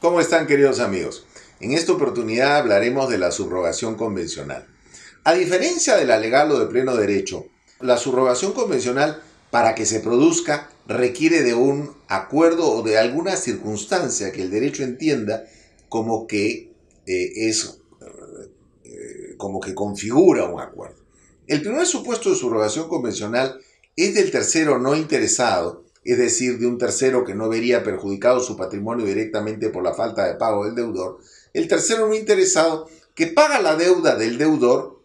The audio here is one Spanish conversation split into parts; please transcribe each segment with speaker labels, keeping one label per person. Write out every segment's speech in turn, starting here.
Speaker 1: ¿Cómo están queridos amigos? En esta oportunidad hablaremos de la subrogación convencional. A diferencia de la legal o de pleno derecho, la subrogación convencional para que se produzca requiere de un acuerdo o de alguna circunstancia que el derecho entienda como que eh, es eh, como que configura un acuerdo. El primer supuesto de subrogación convencional es del tercero no interesado es decir, de un tercero que no vería perjudicado su patrimonio directamente por la falta de pago del deudor, el tercero no interesado que paga la deuda del deudor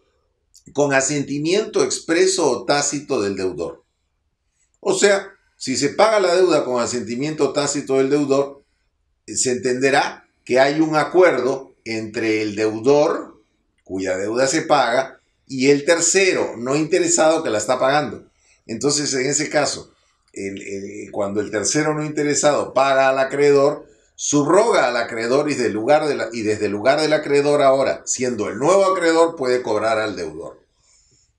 Speaker 1: con asentimiento expreso o tácito del deudor. O sea, si se paga la deuda con asentimiento tácito del deudor, eh, se entenderá que hay un acuerdo entre el deudor, cuya deuda se paga, y el tercero no interesado que la está pagando. Entonces, en ese caso, cuando el tercero no interesado paga al acreedor, subroga al acreedor y, lugar y desde el lugar del acreedor ahora, siendo el nuevo acreedor, puede cobrar al deudor.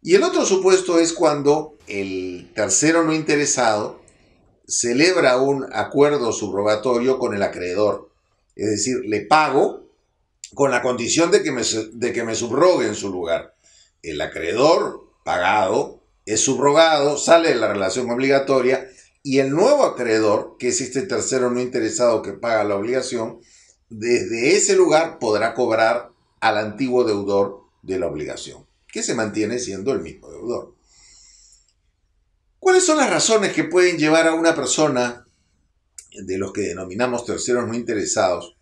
Speaker 1: Y el otro supuesto es cuando el tercero no interesado celebra un acuerdo subrogatorio con el acreedor. Es decir, le pago con la condición de que de que me subrogue en su lugar. El acreedor pagado es subrogado, sale de la relación obligatoria y el nuevo acreedor, que es este tercero no interesado que paga la obligación, desde ese lugar podrá cobrar al antiguo deudor de la obligación, que se mantiene siendo el mismo deudor. ¿Cuáles son las razones que pueden llevar a una persona de los que denominamos terceros no interesados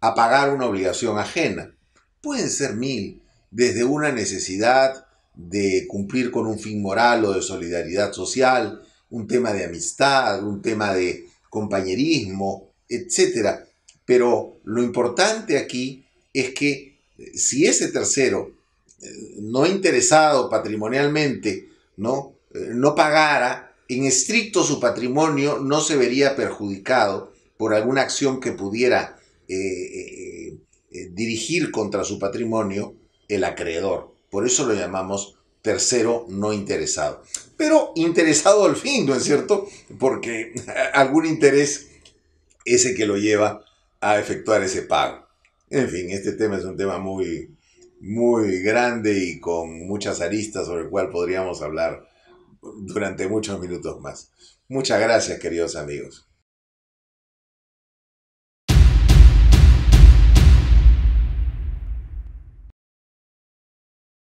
Speaker 1: a pagar una obligación ajena? Pueden ser mil, desde una necesidad, de cumplir con un fin moral o de solidaridad social, un tema de amistad, un tema de compañerismo, etc. Pero lo importante aquí es que eh, si ese tercero, eh, no interesado patrimonialmente, ¿no? Eh, no pagara, en estricto su patrimonio no se vería perjudicado por alguna acción que pudiera dirigir contra su patrimonio el acreedor. Por eso lo llamamos tercero no interesado. Pero interesado al fin, ¿no es cierto? Porque algún interés es el que lo lleva a efectuar ese pago. En fin, este tema es un tema muy, muy grande y con muchas aristas sobre el cual podríamos hablar durante muchos minutos más. Muchas gracias, queridos amigos.